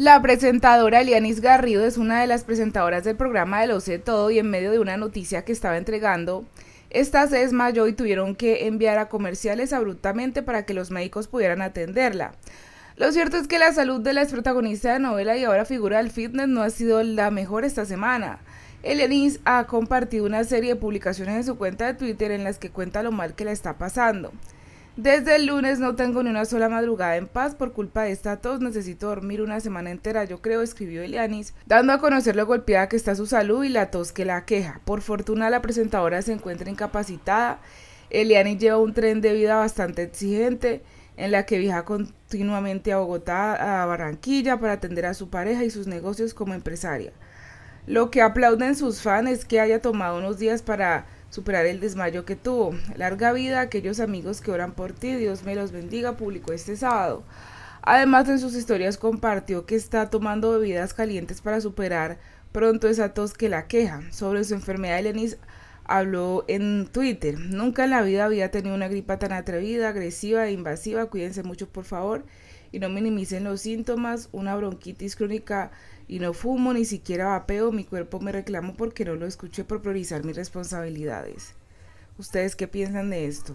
La presentadora Elianis Garrido es una de las presentadoras del programa de Lo sé todo y en medio de una noticia que estaba entregando, esta se desmayó y tuvieron que enviar a comerciales abruptamente para que los médicos pudieran atenderla. Lo cierto es que la salud de la ex protagonista de novela y ahora figura del fitness no ha sido la mejor esta semana. Elianis ha compartido una serie de publicaciones en su cuenta de Twitter en las que cuenta lo mal que la está pasando. Desde el lunes no tengo ni una sola madrugada en paz por culpa de esta tos, necesito dormir una semana entera, yo creo, escribió Elianis, dando a conocer lo golpeada que está su salud y la tos que la aqueja. Por fortuna la presentadora se encuentra incapacitada, Elianis lleva un tren de vida bastante exigente en la que viaja continuamente a Bogotá, a Barranquilla para atender a su pareja y sus negocios como empresaria. Lo que aplauden sus fans es que haya tomado unos días para superar el desmayo que tuvo. Larga vida a aquellos amigos que oran por ti, Dios me los bendiga, publicó este sábado. Además, en sus historias compartió que está tomando bebidas calientes para superar pronto esa tos que la queja. Sobre su enfermedad, Elenis habló en Twitter. Nunca en la vida había tenido una gripa tan atrevida, agresiva e invasiva. Cuídense mucho, por favor. Y no minimicen los síntomas. Una bronquitis crónica y no fumo, ni siquiera vapeo. Mi cuerpo me reclamo porque no lo escuché por priorizar mis responsabilidades. ¿Ustedes qué piensan de esto?